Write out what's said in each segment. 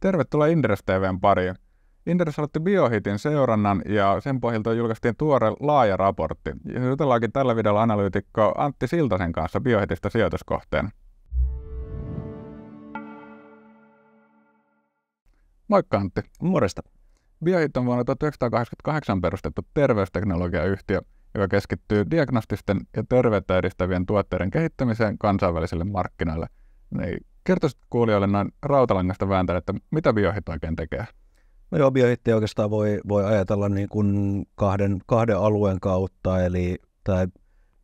Tervetuloa Inderes TVn pariin. Inderes aloitti Biohitin seurannan ja sen pohjalta julkaistiin tuore laaja raportti. Ja jutellaankin tällä videolla analyytikko Antti Siltasen kanssa Biohitista sijoituskohteen. Moikka Antti. Morjesta. Biohit on vuonna 1988 perustettu terveysteknologiayhtiö, joka keskittyy diagnostisten ja terveyttä edistävien tuotteiden kehittämiseen kansainvälisille markkinoille. Niin kertoisit kuulijoille näin rautalangasta vääntäen, että mitä biohit oikein tekee? No joo, biohitti oikeastaan voi, voi ajatella niin kuin kahden, kahden alueen kautta, eli tämä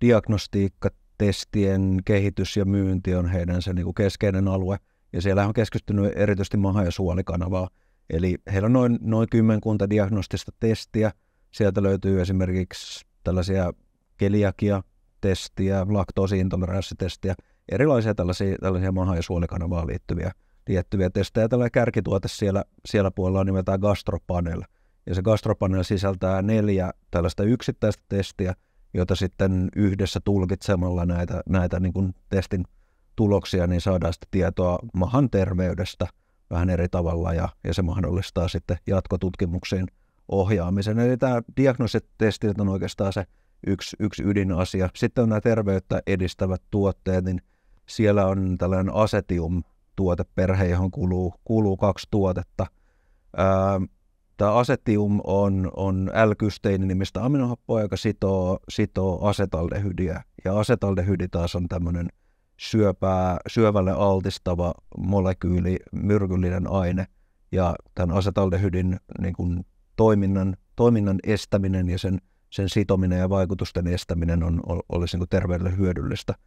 diagnostiikka, testien kehitys ja myynti on heidän se niin kuin keskeinen alue, ja siellä on keskittynyt erityisesti maha- ja suolikanavaa. Eli heillä on noin, noin kymmenkunta diagnostista testiä, sieltä löytyy esimerkiksi tällaisia keliakia-testiä, laktoosiintoleranssitestiä, erilaisia tällaisia, tällaisia maha- ja suolikanavaan liittyviä, liittyviä testejä. Tällainen kärkituote siellä, siellä puolella on nimeltään gastropanel. Ja se gastropanel sisältää neljä tällaista yksittäistä testiä, joita sitten yhdessä tulkitsemalla näitä, näitä niin kuin testin tuloksia, niin saadaan sitten tietoa mahan terveydestä vähän eri tavalla ja, ja se mahdollistaa sitten jatkotutkimuksiin ohjaamisen. Eli tämä diagnostiset testit on oikeastaan se yksi, yksi ydinasia. Sitten on nämä terveyttä edistävät tuotteet, niin – siellä on tällainen Asetium-tuoteperhe, johon kuluu, kuluu kaksi tuotetta. Ää, tämä Asetium on, on L-kysteini nimistä aminohappoa, joka sitoo, sitoo asetaldehydiä. Ja asetaldehydi taas on tämmöinen syöpää, syövälle altistava molekyyli, myrkyllinen aine. Ja tämän asetaldehydin niin kuin, toiminnan, toiminnan estäminen ja sen, sen sitominen ja vaikutusten estäminen on, olisi niin kuin terveydelle hyödyllistä –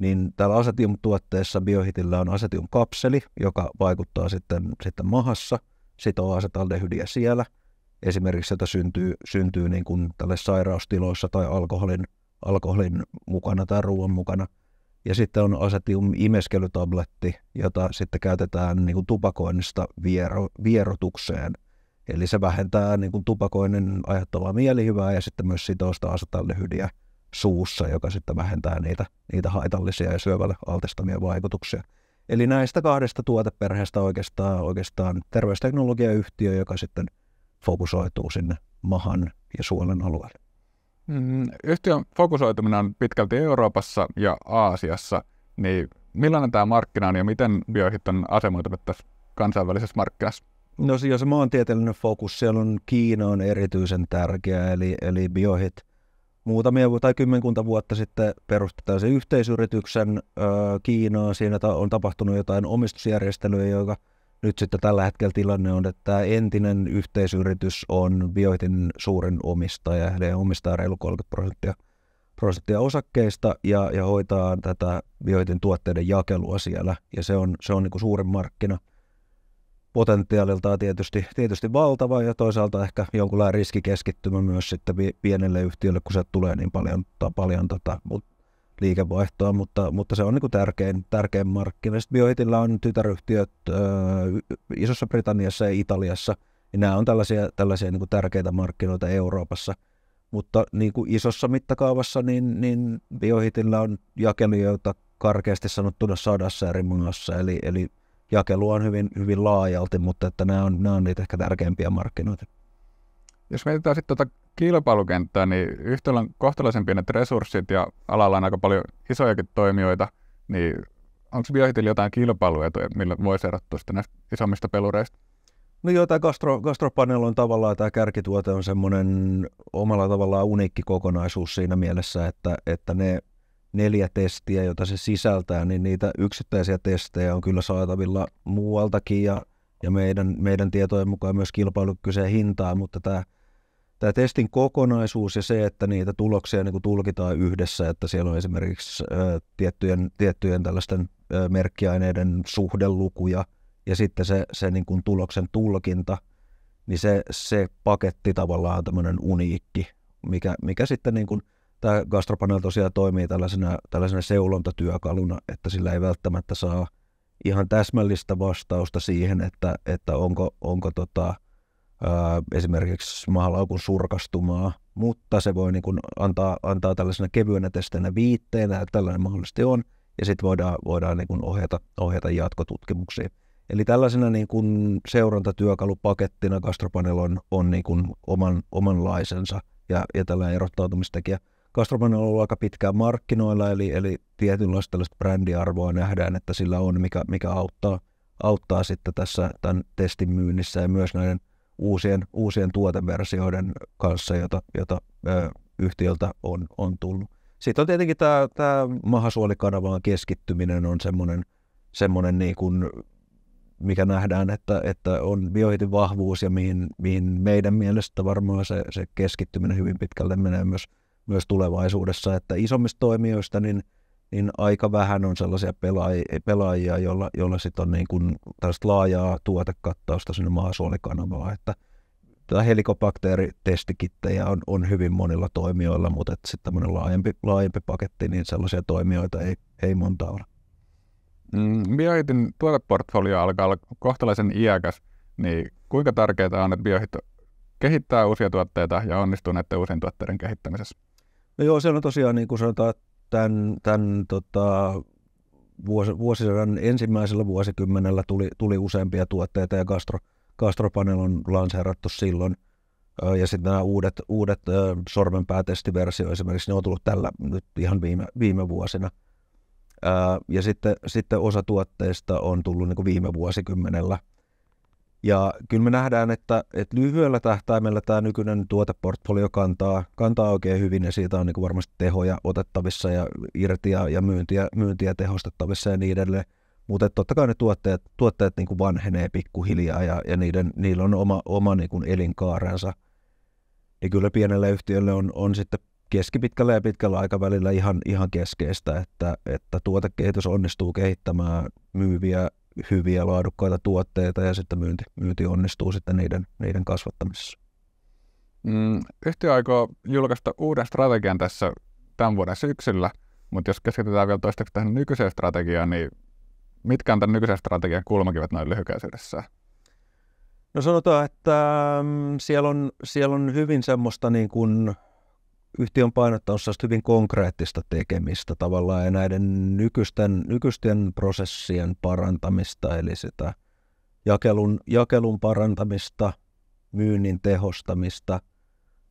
niin täällä asetiumtuotteessa biohitillä on asetiumkapseli, joka vaikuttaa sitten, sitten mahassa, sitoo asetaldehydiä siellä. Esimerkiksi sieltä syntyy, syntyy niin kuin sairaustiloissa tai alkoholin, alkoholin mukana tai ruoan mukana. Ja sitten on asetium-imeskelytabletti, jota sitten käytetään niin kuin tupakoinnista viero, vierotukseen. Eli se vähentää niin kuin tupakoinnin aiheuttavaa mielihyvää ja sitten myös sitä asetaldehydiä suussa, joka sitten vähentää niitä, niitä haitallisia ja syövälle altistamia vaikutuksia. Eli näistä kahdesta tuoteperheestä oikeastaan, oikeastaan terveysteknologiayhtiö, joka sitten fokusoituu sinne mahan ja suolen alueelle. Mm, yhtiön fokusoituminen on pitkälti Euroopassa ja Aasiassa, niin millainen tämä markkina on ja miten biohit on asemoitunut tässä kansainvälisessä markkinassa? No se, maantieteellinen fokus siellä on Kiina on erityisen tärkeä, eli, eli biohit – muutamia tai kymmenkunta vuotta sitten perustetaan se yhteisyrityksen ö, Kiinaan. Siinä ta- on tapahtunut jotain omistusjärjestelyä, joka nyt sitten tällä hetkellä tilanne on, että tämä entinen yhteisyritys on Bioitin suurin omistaja. He omistaa reilu 30 prosenttia, prosenttia osakkeista ja, ja hoitaa tätä Bioitin tuotteiden jakelua siellä. Ja se on, se on niin kuin suurin markkina – potentiaaliltaan tietysti, tietysti valtava ja toisaalta ehkä jonkunlainen riskikeskittymä myös sitten pienelle yhtiölle, kun se tulee niin paljon, paljon tota, liikevaihtoa, mutta, mutta se on niin kuin tärkein, tärkein markkina. Sitten Bioitilla on tytäryhtiöt ö, Isossa Britanniassa ja Italiassa, ja nämä on tällaisia, tällaisia niin kuin tärkeitä markkinoita Euroopassa. Mutta niin kuin isossa mittakaavassa, niin, niin Biohitillä on jakelijoita karkeasti sanottuna sadassa eri maassa, eli, eli jakelu on hyvin, hyvin laajalti, mutta että nämä on, nämä on niitä ehkä tärkeimpiä markkinoita. Jos mietitään sitten tuota kilpailukenttää, niin yhtiöllä on kohtalaisen pienet resurssit ja alalla on aika paljon isojakin toimijoita, niin onko Biohitillä jotain kilpailuetuja, millä voisi erottua sitten näistä isommista pelureista? No joo, tämä Gastro, Gastropanel on tavallaan, tämä kärkituote on semmoinen omalla tavallaan uniikki kokonaisuus siinä mielessä, että, että ne neljä testiä, jota se sisältää, niin niitä yksittäisiä testejä on kyllä saatavilla muualtakin ja, ja meidän, meidän tietojen mukaan myös kilpailukykyiseen hintaan, mutta tämä, tämä testin kokonaisuus ja se, että niitä tuloksia niin kuin tulkitaan yhdessä, että siellä on esimerkiksi ä, tiettyjen, tiettyjen tällaisten ä, merkkiaineiden suhdelukuja ja sitten se, se niin kuin tuloksen tulkinta, niin se, se paketti tavallaan on tämmöinen uniikki, mikä, mikä sitten niin kuin – tämä gastropanel tosiaan toimii tällaisena, tällaisena seulontatyökaluna, että sillä ei välttämättä saa ihan täsmällistä vastausta siihen, että, että onko, onko tota, ää, esimerkiksi mahalaukun surkastumaa, mutta se voi niin kuin antaa, antaa tällaisena kevyenä testinä viitteenä, että tällainen mahdollisesti on, ja sitten voidaan, voidaan niin kuin ohjata, ohjata jatkotutkimuksiin. Eli tällaisena niin kuin seurantatyökalupakettina Gastropanel on, on niin kuin oman, omanlaisensa ja, ja tällainen erottautumistekijä – Castromani on ollut aika pitkään markkinoilla, eli, eli tietynlaista tällaista brändiarvoa nähdään, että sillä on, mikä, mikä auttaa, auttaa sitten tässä tämän testin myynnissä ja myös näiden uusien, uusien tuoteversioiden kanssa, jota, jota ö, yhtiöltä on, on tullut. Sitten on tietenkin tämä, tämä mahasuolikanavaan keskittyminen on semmoinen, semmoinen niin kuin, mikä nähdään, että, että on biohitin vahvuus ja mihin, mihin meidän mielestä varmaan se, se keskittyminen hyvin pitkälle menee myös – myös tulevaisuudessa, että isommista toimijoista niin, niin aika vähän on sellaisia pelaajia, pelaajia joilla, joilla sit on niin kuin tällaista laajaa tuotekattausta sinne maasuolikanavaa, että tämä helikobakteeritestikittejä on, on hyvin monilla toimijoilla, mutta sitten tämmöinen laajempi, laajempi paketti, niin sellaisia toimijoita ei, ei monta ole. Mm, Biohitin tuoteportfolio alkaa olla kohtalaisen iäkäs, niin kuinka tärkeää on, että Biohit kehittää uusia tuotteita ja onnistuu näiden uusien tuotteiden kehittämisessä? No joo, se on tosiaan niin kuin sanotaan, tämän, tämän tota, vuos, vuosisadan ensimmäisellä vuosikymmenellä tuli, tuli useampia tuotteita ja gastro, gastropanel on lanseerattu silloin. Ja sitten nämä uudet, uudet sormenpäätestiversio esimerkiksi, ne on tullut tällä nyt ihan viime, viime vuosina. Ja sitten, sitten osa tuotteista on tullut niin kuin viime vuosikymmenellä – ja kyllä me nähdään, että, että lyhyellä tähtäimellä tämä nykyinen tuoteportfolio kantaa, kantaa oikein hyvin ja siitä on niin varmasti tehoja otettavissa ja irti ja, ja myyntiä, myyntiä tehostettavissa ja niin edelleen. Mutta totta kai ne tuotteet, tuotteet niin kuin vanhenee pikkuhiljaa ja, ja niiden, niillä on oma, oma niin kuin elinkaarensa. Ja kyllä pienelle yhtiölle on, on sitten keskipitkällä ja pitkällä aikavälillä ihan, ihan keskeistä, että, että tuotekehitys onnistuu kehittämään myyviä hyviä laadukkaita tuotteita ja sitten myynti, myynti onnistuu sitten niiden, niiden kasvattamisessa. Mm, yhtiö aikoo julkaista uuden strategian tässä tämän vuoden syksyllä, mutta jos keskitytään vielä toistaiseksi tähän nykyiseen strategiaan, niin mitkä on tämän nykyisen strategian kulmakivet noin lyhykäisyydessään? No sanotaan, että mm, siellä on, siellä on hyvin semmoista niin kuin yhtiö on painottanut sellaista hyvin konkreettista tekemistä tavallaan ja näiden nykyisten, nykyisten prosessien parantamista, eli sitä jakelun, jakelun parantamista, myynnin tehostamista.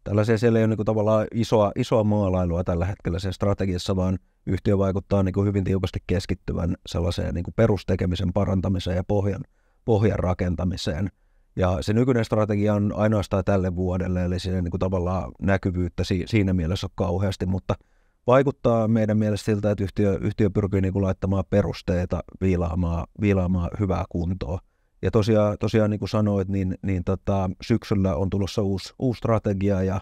Tällaisia siellä ei ole niin tavallaan isoa, isoa maalailua tällä hetkellä sen strategiassa, vaan yhtiö vaikuttaa niin hyvin tiukasti keskittyvän sellaiseen niin perustekemisen parantamiseen ja pohjan, pohjan rakentamiseen – ja se nykyinen strategia on ainoastaan tälle vuodelle, eli siinä niin kuin tavallaan näkyvyyttä siinä mielessä on kauheasti, mutta vaikuttaa meidän mielestä siltä, että yhtiö, yhtiö pyrkii niin kuin laittamaan perusteita viilaamaan, viilaamaan hyvää kuntoa. Ja tosiaan, tosiaan niin kuin sanoit, niin, niin tota, syksyllä on tulossa uusi, uusi strategia ja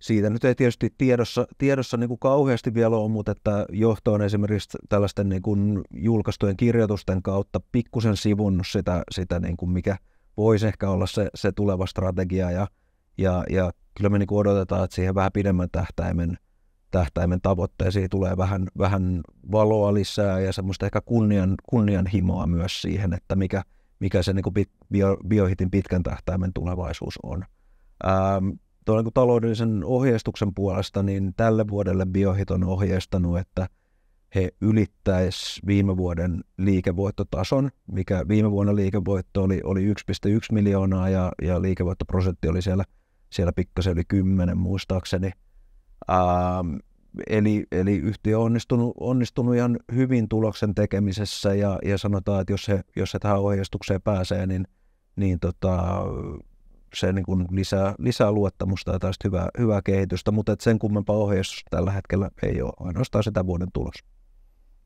siitä nyt ei tietysti tiedossa, tiedossa niin kuin kauheasti vielä ole, mutta että johto on esimerkiksi tällaisten niin kuin julkaistujen kirjoitusten kautta pikkusen sivunnut sitä, sitä niin kuin mikä – voisi ehkä olla se, se tuleva strategia ja, ja, ja kyllä me niin odotetaan, että siihen vähän pidemmän tähtäimen, tähtäimen tavoitteisiin tulee vähän, vähän valoa lisää ja semmoista ehkä kunnian, kunnianhimoa myös siihen, että mikä, mikä se niin bio, biohitin pitkän tähtäimen tulevaisuus on. Ähm, tuon niin taloudellisen ohjeistuksen puolesta, niin tälle vuodelle Biohit on ohjeistanut, että – he ylittäisi viime vuoden liikevoittotason, mikä viime vuonna liikevoitto oli, oli 1,1 miljoonaa ja, ja liikevoittoprosentti oli siellä, siellä pikkasen yli 10 muistaakseni. Ähm, eli, eli yhtiö on onnistunut, onnistunut ihan hyvin tuloksen tekemisessä ja, ja sanotaan, että jos he, jos he tähän ohjeistukseen pääsee, niin, niin tota, se niin kuin lisää, lisää luottamusta ja tästä hyvää, hyvää kehitystä, mutta et sen kummempaa ohjeistusta tällä hetkellä ei ole, ainoastaan sitä vuoden tulos.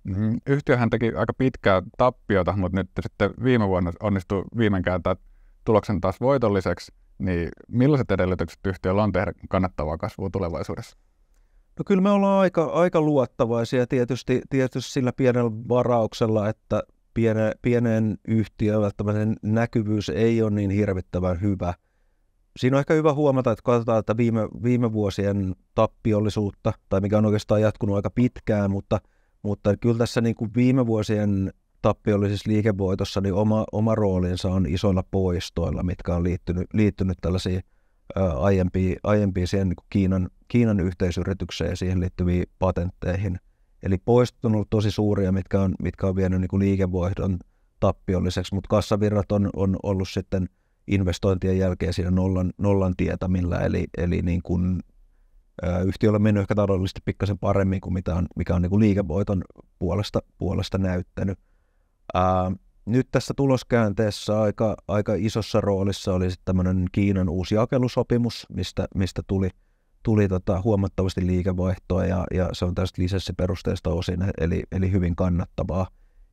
Mm-hmm. Yhtiöhän teki aika pitkää tappiota, mutta nyt sitten viime vuonna onnistui viimein kääntää tuloksen taas voitolliseksi. Niin millaiset edellytykset yhtiöllä on tehdä kannattavaa kasvua tulevaisuudessa? No kyllä me ollaan aika, aika luottavaisia tietysti, tietysti sillä pienellä varauksella, että piene, pienen yhtiön välttämättä näkyvyys ei ole niin hirvittävän hyvä. Siinä on ehkä hyvä huomata, että katsotaan, että viime, viime vuosien tappiollisuutta, tai mikä on oikeastaan jatkunut aika pitkään, mutta – mutta kyllä tässä niin kuin viime vuosien tappiollisessa liikevoitossa niin oma, oma roolinsa on isoilla poistoilla, mitkä on liittynyt, liittynyt tällaisiin aiempiin, aiempi niin kuin Kiinan, Kiinan yhteisyritykseen ja siihen liittyviin patentteihin. Eli poistot on ollut tosi suuria, mitkä on, mitkä on vienyt niin kuin liikevaihdon tappiolliseksi, mutta kassavirrat on, on ollut sitten investointien jälkeen siinä nollan, nollan tietämillä, eli, eli niin kuin Yhtiöllä on mennyt ehkä taloudellisesti pikkasen paremmin kuin mitä on, mikä on niin kuin liikevoiton puolesta, puolesta näyttänyt. Ää, nyt tässä tuloskäänteessä aika, aika isossa roolissa oli tämmöinen Kiinan uusi jakelusopimus, mistä, mistä tuli, tuli tota huomattavasti liikevaihtoa ja, ja se on tästä perusteesta osin, eli, eli hyvin kannattavaa.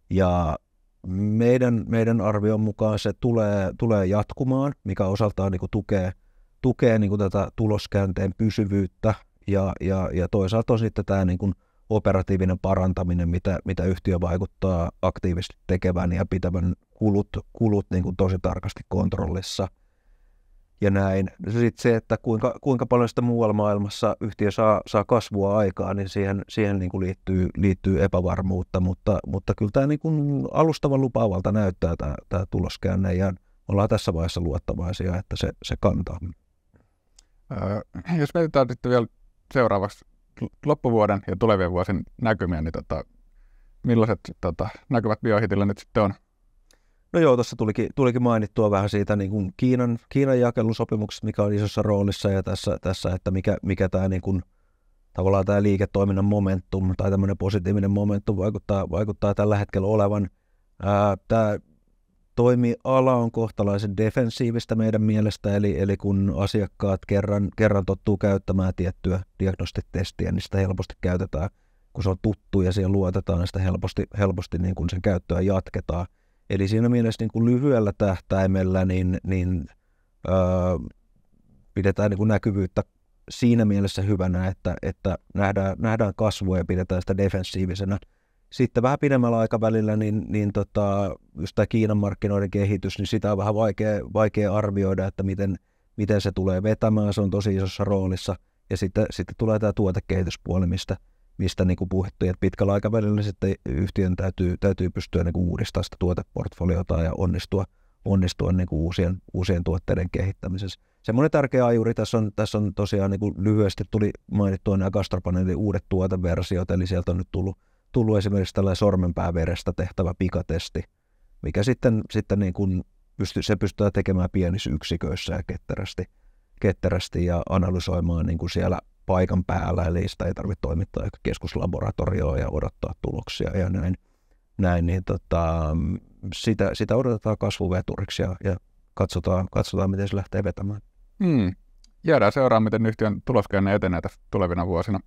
Ja meidän, meidän arvion mukaan se tulee, tulee jatkumaan, mikä osaltaan niin kuin tukee – tukee niin kuin tätä tuloskäänteen pysyvyyttä ja, ja, ja toisaalta on sitten tämä niin kuin operatiivinen parantaminen, mitä, mitä yhtiö vaikuttaa aktiivisesti tekevän ja pitävän kulut, kulut niin kuin tosi tarkasti kontrollissa ja näin. Sitten se, että kuinka, kuinka paljon sitä muualla maailmassa yhtiö saa, saa kasvua aikaa, niin siihen, siihen niin kuin liittyy, liittyy epävarmuutta, mutta, mutta kyllä tämä niin kuin alustavan lupaavalta näyttää tämä, tämä tuloskäänne ja ollaan tässä vaiheessa luottavaisia, että se, se kantaa. Äh, jos mietitään sitten vielä seuraavaksi loppuvuoden ja tulevien vuosien näkymiä, niin tota, millaiset tota, näkyvät biohitillä nyt sitten on? No joo, tuossa tulikin, tulikin mainittua vähän siitä niin kuin Kiinan, Kiinan jakelusopimuksesta, mikä on isossa roolissa ja tässä, tässä että mikä, mikä tämä niin kuin, tavallaan tämä liiketoiminnan momentum tai tämmöinen positiivinen momentum vaikuttaa, vaikuttaa tällä hetkellä olevan. Ää, tämä toimiala on kohtalaisen defensiivistä meidän mielestä, eli, eli kun asiakkaat kerran, kerran tottuu käyttämään tiettyä diagnostitestiä, niin sitä helposti käytetään, kun se on tuttu ja siihen luotetaan, niin sitä helposti, helposti niin kuin sen käyttöä jatketaan. Eli siinä mielessä niin kuin lyhyellä tähtäimellä niin, niin öö, pidetään niin kuin näkyvyyttä siinä mielessä hyvänä, että, että nähdään, nähdään kasvua ja pidetään sitä defensiivisenä – sitten vähän pidemmällä aikavälillä, niin, niin tota, just tämä Kiinan markkinoiden kehitys, niin sitä on vähän vaikea, vaikea arvioida, että miten, miten se tulee vetämään, se on tosi isossa roolissa. Ja sitten, sitten tulee tämä tuotekehityspuoli, mistä, mistä niin kuin puhuttiin, että pitkällä aikavälillä sitten yhtiön täytyy, täytyy pystyä niin kuin uudistamaan sitä tuoteportfoliota ja onnistua, onnistua niin kuin uusien, uusien tuotteiden kehittämisessä. Semmoinen tärkeä ajuri tässä on, tässä on tosiaan niin kuin lyhyesti tuli mainittua nämä Gastropaneelin uudet tuoteversiot, eli sieltä on nyt tullut tullut esimerkiksi tällainen sormenpääverestä tehtävä pikatesti, mikä sitten, sitten niin kuin pysty, se pystytään tekemään pienissä yksiköissä ja ketterästi, ketterästi ja analysoimaan niin kuin siellä paikan päällä, eli sitä ei tarvitse toimittaa keskuslaboratorioon ja odottaa tuloksia ja näin. näin niin tota, sitä, sitä odotetaan kasvuveturiksi ja, ja katsotaan, katsotaan, miten se lähtee vetämään. Hmm. Jäädään seuraamaan, miten yhtiön tuloskäynne etenee tässä tulevina vuosina.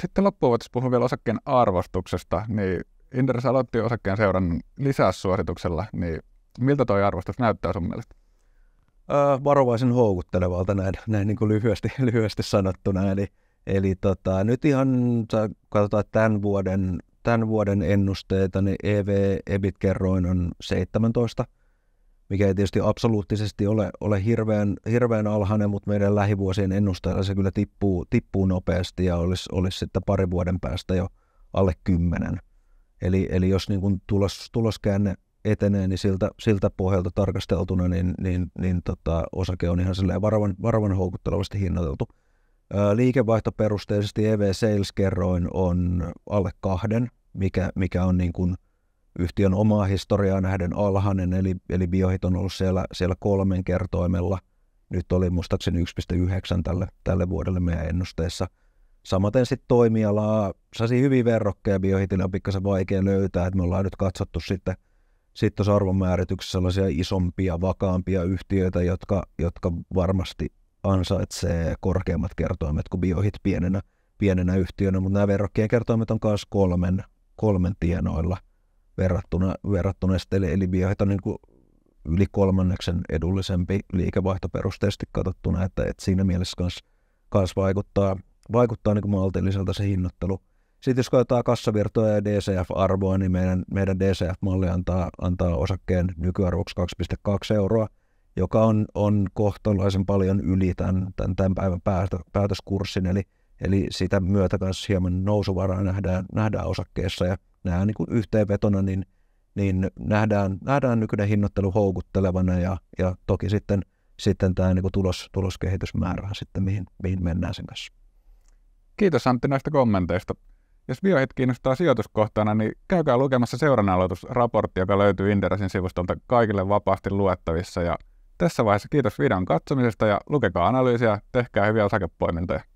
Sitten loppuvuotessa puhua vielä osakkeen arvostuksesta, niin Inderes aloitti osakkeen seuran lisäsuosituksella, niin miltä tuo arvostus näyttää sun mielestä? Äh, varovaisen houkuttelevalta näin, näin niin kuin lyhyesti, lyhyesti sanottuna. Eli, eli tota, nyt ihan katsotaan tämän vuoden, tämän vuoden ennusteita, niin EV-EBIT-kerroin on 17 – mikä ei tietysti absoluuttisesti ole, ole hirveän, hirveän alhainen, mutta meidän lähivuosien ennusteella se kyllä tippuu, tippuu nopeasti ja olisi, olisi sitten parin vuoden päästä jo alle kymmenen. Eli, eli jos niin kuin tulos, tuloskäänne etenee, niin siltä, siltä pohjalta tarkasteltuna niin, niin, niin tota, osake on ihan varovan, varovan houkuttelevasti hinnoiteltu. Liikevaihto liikevaihtoperusteisesti EV Sales kerroin on alle kahden, mikä, mikä on niin kuin – yhtiön omaa historiaa nähden alhainen, eli, eli biohit on ollut siellä, siellä kolmen kertoimella. Nyt oli muistaakseni 1,9 tälle, tälle vuodelle meidän ennusteessa. Samaten sitten toimialaa, saisi hyvin verrokkeja biohitille on pikkasen vaikea löytää, että me ollaan nyt katsottu sitten sitten tuossa arvomäärityksessä sellaisia isompia, vakaampia yhtiöitä, jotka, jotka varmasti ansaitsee korkeammat kertoimet kuin biohit pienenä, pienenä yhtiönä, mutta nämä verrokkien kertoimet on myös kolmen, kolmen tienoilla – verrattuna, verrattuna esteille. eli biohita on niin kuin yli kolmanneksen edullisempi liikevaihtoperusteisesti katsottuna, että, että siinä mielessä kans, kans vaikuttaa, vaikuttaa niin kuin maltilliselta se hinnoittelu. Sitten jos katsotaan kassavirtoja ja DCF-arvoa, niin meidän, meidän DCF-malli antaa, antaa osakkeen nykyarvoksi 2,2 euroa, joka on, on kohtalaisen paljon yli tämän, tämän, tämän päivän päätö, päätöskurssin, eli, eli sitä myötä myös hieman nousuvaraa nähdään, nähdään osakkeessa. Ja nämä niin kuin yhteenvetona niin, niin nähdään, nähdään nykyinen hinnoittelu houkuttelevana ja, ja toki sitten, sitten tämä niin kuin tulos, tuloskehitysmäärä sitten, mihin, mihin mennään sen kanssa. Kiitos Antti näistä kommenteista. Jos biohit kiinnostaa sijoituskohtana, niin käykää lukemassa seuranaloitusraportti, joka löytyy Inderesin sivustolta kaikille vapaasti luettavissa. Ja tässä vaiheessa kiitos videon katsomisesta ja lukekaa analyysiä, tehkää hyviä osakepoimintoja.